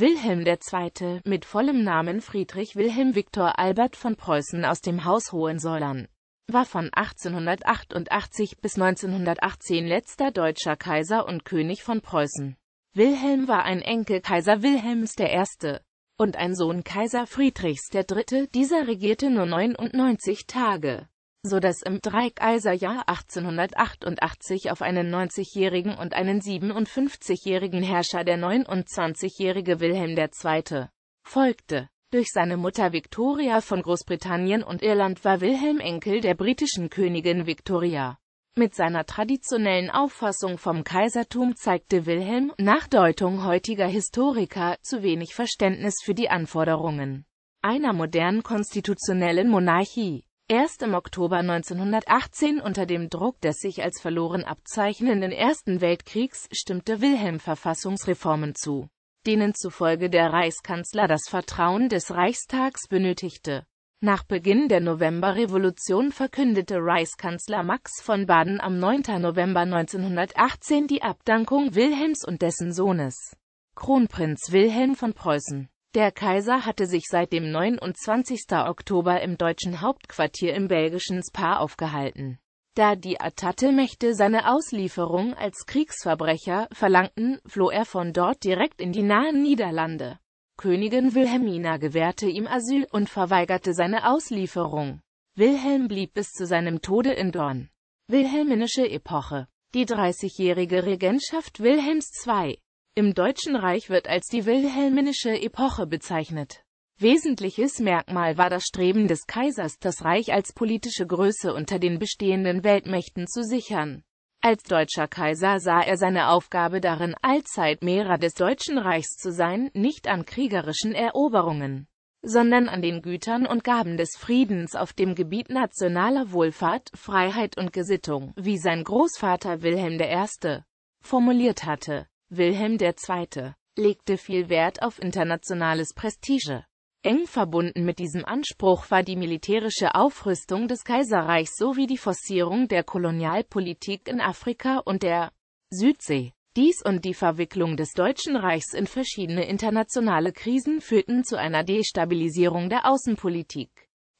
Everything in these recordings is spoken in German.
Wilhelm II. mit vollem Namen Friedrich Wilhelm Viktor Albert von Preußen aus dem Haus Hohensäulern war von 1888 bis 1918 letzter deutscher Kaiser und König von Preußen. Wilhelm war ein Enkel Kaiser Wilhelms I. und ein Sohn Kaiser Friedrichs III. Dieser regierte nur 99 Tage so dass im Dreikaiserjahr 1888 auf einen 90-jährigen und einen 57-jährigen Herrscher der 29-jährige Wilhelm II. folgte. Durch seine Mutter Victoria von Großbritannien und Irland war Wilhelm Enkel der britischen Königin Victoria. Mit seiner traditionellen Auffassung vom Kaisertum zeigte Wilhelm, nach Deutung heutiger Historiker, zu wenig Verständnis für die Anforderungen einer modernen konstitutionellen Monarchie. Erst im Oktober 1918 unter dem Druck des sich als verloren abzeichnenden Ersten Weltkriegs stimmte Wilhelm Verfassungsreformen zu, denen zufolge der Reichskanzler das Vertrauen des Reichstags benötigte. Nach Beginn der Novemberrevolution verkündete Reichskanzler Max von Baden am 9. November 1918 die Abdankung Wilhelms und dessen Sohnes, Kronprinz Wilhelm von Preußen. Der Kaiser hatte sich seit dem 29. Oktober im deutschen Hauptquartier im belgischen Spa aufgehalten. Da die Atate-Mächte seine Auslieferung als Kriegsverbrecher verlangten, floh er von dort direkt in die nahen Niederlande. Königin Wilhelmina gewährte ihm Asyl und verweigerte seine Auslieferung. Wilhelm blieb bis zu seinem Tode in Dorn. Wilhelminische Epoche Die 30-jährige Regentschaft Wilhelms II im Deutschen Reich wird als die wilhelminische Epoche bezeichnet. Wesentliches Merkmal war das Streben des Kaisers, das Reich als politische Größe unter den bestehenden Weltmächten zu sichern. Als deutscher Kaiser sah er seine Aufgabe darin, allzeit Mehrer des Deutschen Reichs zu sein, nicht an kriegerischen Eroberungen, sondern an den Gütern und Gaben des Friedens auf dem Gebiet nationaler Wohlfahrt, Freiheit und Gesittung, wie sein Großvater Wilhelm I. formuliert hatte. Wilhelm II. legte viel Wert auf internationales Prestige. Eng verbunden mit diesem Anspruch war die militärische Aufrüstung des Kaiserreichs sowie die Forcierung der Kolonialpolitik in Afrika und der Südsee. Dies und die Verwicklung des Deutschen Reichs in verschiedene internationale Krisen führten zu einer Destabilisierung der Außenpolitik.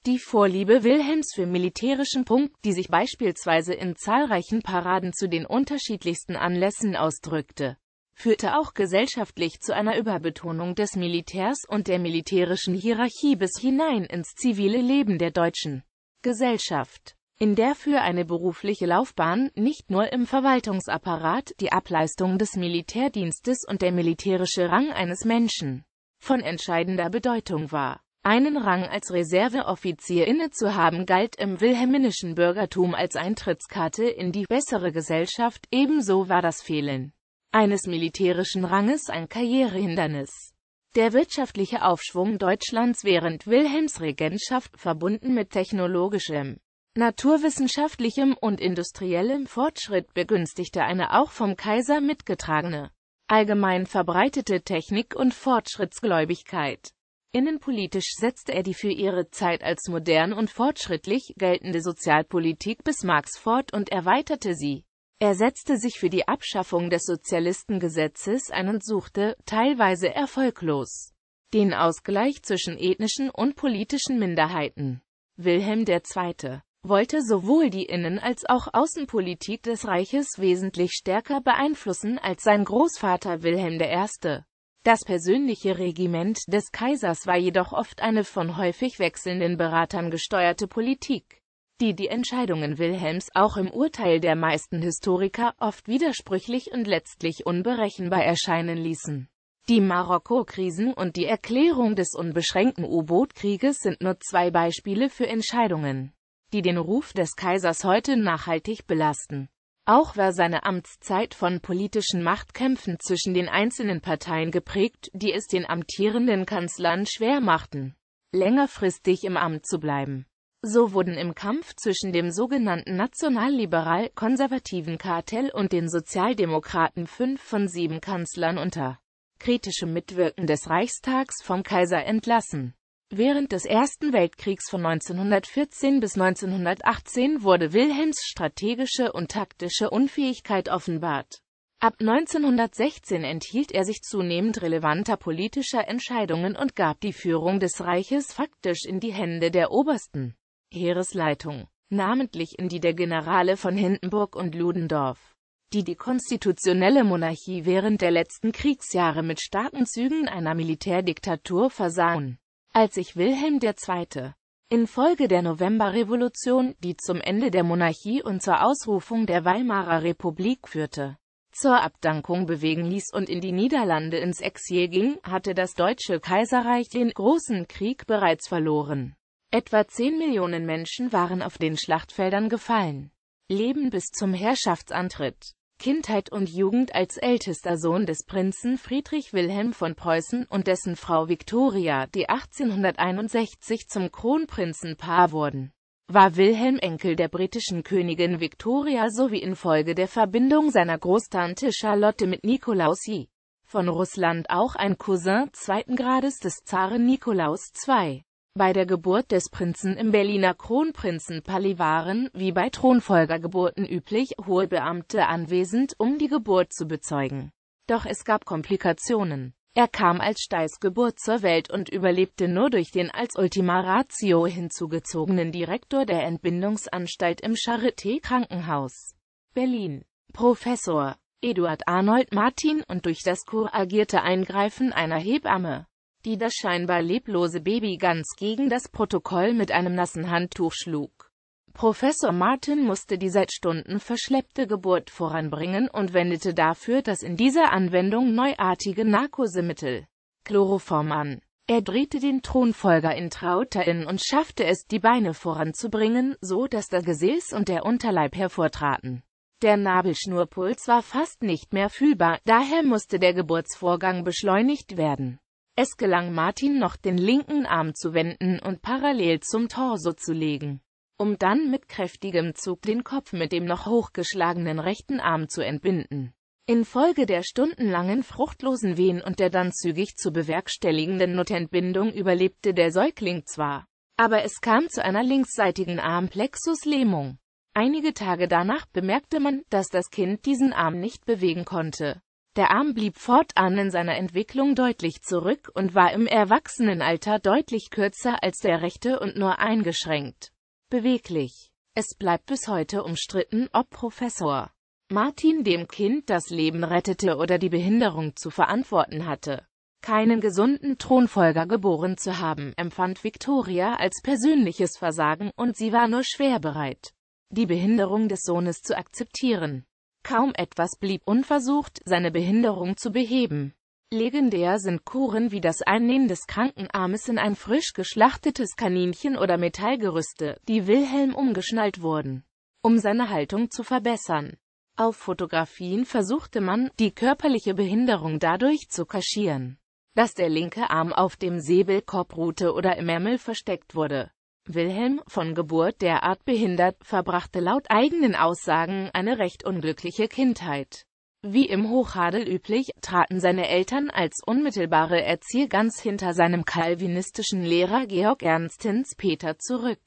Die Vorliebe Wilhelms für militärischen Punkt, die sich beispielsweise in zahlreichen Paraden zu den unterschiedlichsten Anlässen ausdrückte, führte auch gesellschaftlich zu einer Überbetonung des Militärs und der militärischen Hierarchie bis hinein ins zivile Leben der deutschen Gesellschaft, in der für eine berufliche Laufbahn nicht nur im Verwaltungsapparat die Ableistung des Militärdienstes und der militärische Rang eines Menschen von entscheidender Bedeutung war. Einen Rang als Reserveoffizier inne zu haben galt im wilhelminischen Bürgertum als Eintrittskarte in die bessere Gesellschaft, ebenso war das Fehlen eines militärischen Ranges ein Karrierehindernis. Der wirtschaftliche Aufschwung Deutschlands während Wilhelms Regentschaft, verbunden mit technologischem, naturwissenschaftlichem und industriellem Fortschritt, begünstigte eine auch vom Kaiser mitgetragene, allgemein verbreitete Technik und Fortschrittsgläubigkeit. Innenpolitisch setzte er die für ihre Zeit als modern und fortschrittlich geltende Sozialpolitik Bismarcks fort und erweiterte sie. Er setzte sich für die Abschaffung des Sozialistengesetzes ein und suchte, teilweise erfolglos, den Ausgleich zwischen ethnischen und politischen Minderheiten. Wilhelm II. wollte sowohl die Innen- als auch Außenpolitik des Reiches wesentlich stärker beeinflussen als sein Großvater Wilhelm I. Das persönliche Regiment des Kaisers war jedoch oft eine von häufig wechselnden Beratern gesteuerte Politik die die Entscheidungen Wilhelms auch im Urteil der meisten Historiker oft widersprüchlich und letztlich unberechenbar erscheinen ließen. Die Marokko-Krisen und die Erklärung des unbeschränkten U-Boot-Krieges sind nur zwei Beispiele für Entscheidungen, die den Ruf des Kaisers heute nachhaltig belasten. Auch war seine Amtszeit von politischen Machtkämpfen zwischen den einzelnen Parteien geprägt, die es den amtierenden Kanzlern schwer machten, längerfristig im Amt zu bleiben. So wurden im Kampf zwischen dem sogenannten nationalliberal-konservativen Kartell und den Sozialdemokraten fünf von sieben Kanzlern unter kritischem Mitwirken des Reichstags vom Kaiser entlassen. Während des Ersten Weltkriegs von 1914 bis 1918 wurde Wilhelms strategische und taktische Unfähigkeit offenbart. Ab 1916 enthielt er sich zunehmend relevanter politischer Entscheidungen und gab die Führung des Reiches faktisch in die Hände der Obersten. Heeresleitung, namentlich in die der Generale von Hindenburg und Ludendorff, die die konstitutionelle Monarchie während der letzten Kriegsjahre mit starken Zügen einer Militärdiktatur versahen. Als sich Wilhelm II. Infolge der Novemberrevolution, die zum Ende der Monarchie und zur Ausrufung der Weimarer Republik führte, zur Abdankung bewegen ließ und in die Niederlande ins Exil ging, hatte das Deutsche Kaiserreich den Großen Krieg bereits verloren. Etwa 10 Millionen Menschen waren auf den Schlachtfeldern gefallen. Leben bis zum Herrschaftsantritt Kindheit und Jugend als ältester Sohn des Prinzen Friedrich Wilhelm von Preußen und dessen Frau Viktoria, die 1861 zum Kronprinzenpaar wurden, war Wilhelm Enkel der britischen Königin Viktoria sowie infolge der Verbindung seiner Großtante Charlotte mit Nikolaus I. von Russland auch ein Cousin zweiten Grades des Zaren Nikolaus II. Bei der Geburt des Prinzen im Berliner Kronprinzenpalais waren, wie bei Thronfolgergeburten üblich, hohe Beamte anwesend, um die Geburt zu bezeugen. Doch es gab Komplikationen. Er kam als Steißgeburt zur Welt und überlebte nur durch den als Ultima Ratio hinzugezogenen Direktor der Entbindungsanstalt im Charité-Krankenhaus Berlin, Professor Eduard Arnold Martin und durch das koagierte Eingreifen einer Hebamme die das scheinbar leblose Baby ganz gegen das Protokoll mit einem nassen Handtuch schlug. Professor Martin musste die seit Stunden verschleppte Geburt voranbringen und wendete dafür das in dieser Anwendung neuartige Narkosemittel Chloroform an. Er drehte den Thronfolger in Trauter in und schaffte es, die Beine voranzubringen, so dass der Gesäß und der Unterleib hervortraten. Der Nabelschnurpuls war fast nicht mehr fühlbar, daher musste der Geburtsvorgang beschleunigt werden. Es gelang Martin noch den linken Arm zu wenden und parallel zum Torso zu legen, um dann mit kräftigem Zug den Kopf mit dem noch hochgeschlagenen rechten Arm zu entbinden. Infolge der stundenlangen fruchtlosen Wehen und der dann zügig zu bewerkstelligenden Notentbindung überlebte der Säugling zwar, aber es kam zu einer linksseitigen Armplexuslähmung. Einige Tage danach bemerkte man, dass das Kind diesen Arm nicht bewegen konnte. Der Arm blieb fortan in seiner Entwicklung deutlich zurück und war im Erwachsenenalter deutlich kürzer als der rechte und nur eingeschränkt beweglich. Es bleibt bis heute umstritten, ob Professor Martin dem Kind das Leben rettete oder die Behinderung zu verantworten hatte. Keinen gesunden Thronfolger geboren zu haben, empfand Victoria als persönliches Versagen und sie war nur schwer bereit, die Behinderung des Sohnes zu akzeptieren. Kaum etwas blieb unversucht, seine Behinderung zu beheben. Legendär sind Kuren wie das Einnehmen des Krankenarmes in ein frisch geschlachtetes Kaninchen oder Metallgerüste, die Wilhelm umgeschnallt wurden, um seine Haltung zu verbessern. Auf Fotografien versuchte man, die körperliche Behinderung dadurch zu kaschieren, dass der linke Arm auf dem Säbelkorb ruhte oder im Ärmel versteckt wurde. Wilhelm, von Geburt derart behindert, verbrachte laut eigenen Aussagen eine recht unglückliche Kindheit. Wie im Hochadel üblich, traten seine Eltern als unmittelbare Erzieher ganz hinter seinem kalvinistischen Lehrer Georg Ernstins Peter zurück.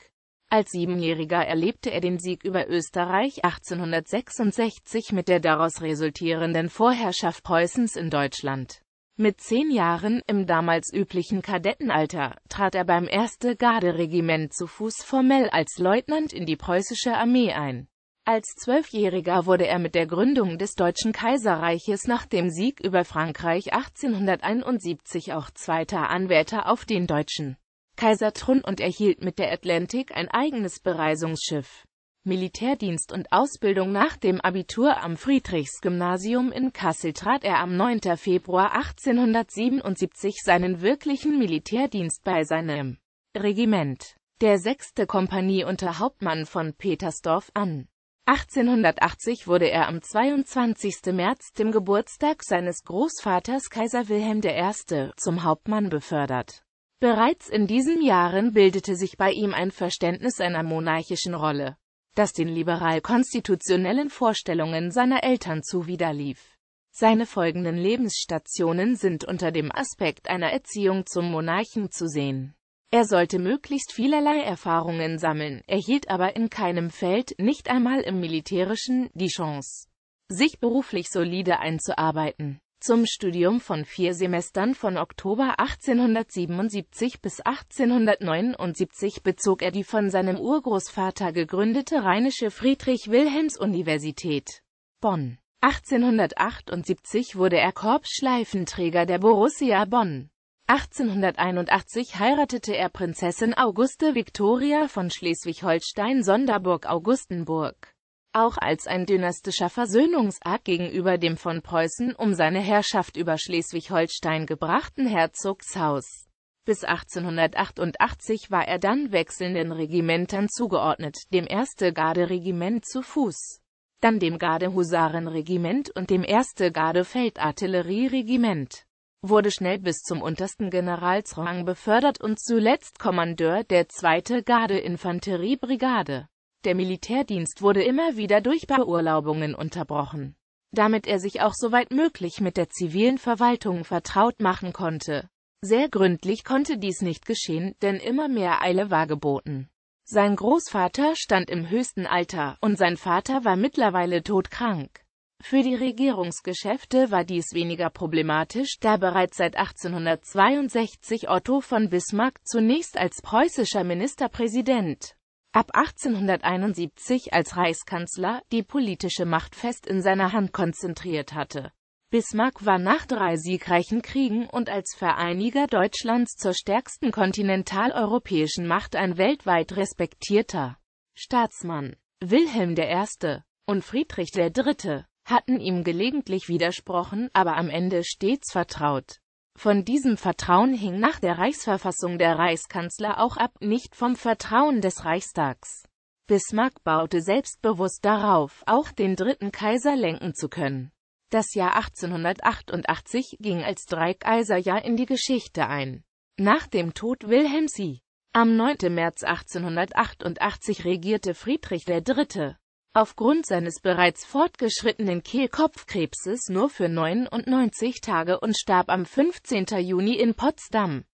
Als Siebenjähriger erlebte er den Sieg über Österreich 1866 mit der daraus resultierenden Vorherrschaft Preußens in Deutschland. Mit zehn Jahren, im damals üblichen Kadettenalter, trat er beim 1. Garderegiment zu Fuß formell als Leutnant in die preußische Armee ein. Als Zwölfjähriger wurde er mit der Gründung des Deutschen Kaiserreiches nach dem Sieg über Frankreich 1871 auch zweiter Anwärter auf den deutschen Kaiserthron und erhielt mit der Atlantik ein eigenes Bereisungsschiff. Militärdienst und Ausbildung Nach dem Abitur am Friedrichsgymnasium in Kassel trat er am 9. Februar 1877 seinen wirklichen Militärdienst bei seinem Regiment, der 6. Kompanie unter Hauptmann von Petersdorf an. 1880 wurde er am 22. März, dem Geburtstag seines Großvaters Kaiser Wilhelm I., zum Hauptmann befördert. Bereits in diesen Jahren bildete sich bei ihm ein Verständnis einer monarchischen Rolle das den liberal-konstitutionellen Vorstellungen seiner Eltern zuwiderlief. Seine folgenden Lebensstationen sind unter dem Aspekt einer Erziehung zum Monarchen zu sehen. Er sollte möglichst vielerlei Erfahrungen sammeln, erhielt aber in keinem Feld, nicht einmal im militärischen, die Chance, sich beruflich solide einzuarbeiten zum Studium von vier Semestern von Oktober 1877 bis 1879 bezog er die von seinem Urgroßvater gegründete Rheinische Friedrich-Wilhelms-Universität Bonn. 1878 wurde er Korbschleifenträger der Borussia Bonn. 1881 heiratete er Prinzessin Auguste Victoria von Schleswig-Holstein-Sonderburg-Augustenburg auch als ein dynastischer Versöhnungsakt gegenüber dem von Preußen um seine Herrschaft über Schleswig-Holstein gebrachten Herzogshaus. Bis 1888 war er dann wechselnden Regimentern zugeordnet, dem 1. Garderegiment zu Fuß, dann dem Gardehusarenregiment und dem 1. Gardefeldartillerieregiment wurde schnell bis zum untersten Generalsrang befördert und zuletzt Kommandeur der 2. Garde-Infanteriebrigade. Der Militärdienst wurde immer wieder durch Beurlaubungen unterbrochen, damit er sich auch soweit möglich mit der zivilen Verwaltung vertraut machen konnte. Sehr gründlich konnte dies nicht geschehen, denn immer mehr Eile war geboten. Sein Großvater stand im höchsten Alter und sein Vater war mittlerweile todkrank. Für die Regierungsgeschäfte war dies weniger problematisch, da bereits seit 1862 Otto von Bismarck zunächst als preußischer Ministerpräsident ab 1871 als Reichskanzler die politische Macht fest in seiner Hand konzentriert hatte. Bismarck war nach drei siegreichen Kriegen und als Vereiniger Deutschlands zur stärksten kontinentaleuropäischen Macht ein weltweit respektierter Staatsmann. Wilhelm I. und Friedrich III. hatten ihm gelegentlich widersprochen, aber am Ende stets vertraut. Von diesem Vertrauen hing nach der Reichsverfassung der Reichskanzler auch ab, nicht vom Vertrauen des Reichstags. Bismarck baute selbstbewusst darauf, auch den dritten Kaiser lenken zu können. Das Jahr 1888 ging als Dreikaiserjahr in die Geschichte ein. Nach dem Tod Wilhelms I. Am 9. März 1888 regierte Friedrich III aufgrund seines bereits fortgeschrittenen Kehlkopfkrebses nur für 99 Tage und starb am 15. Juni in Potsdam.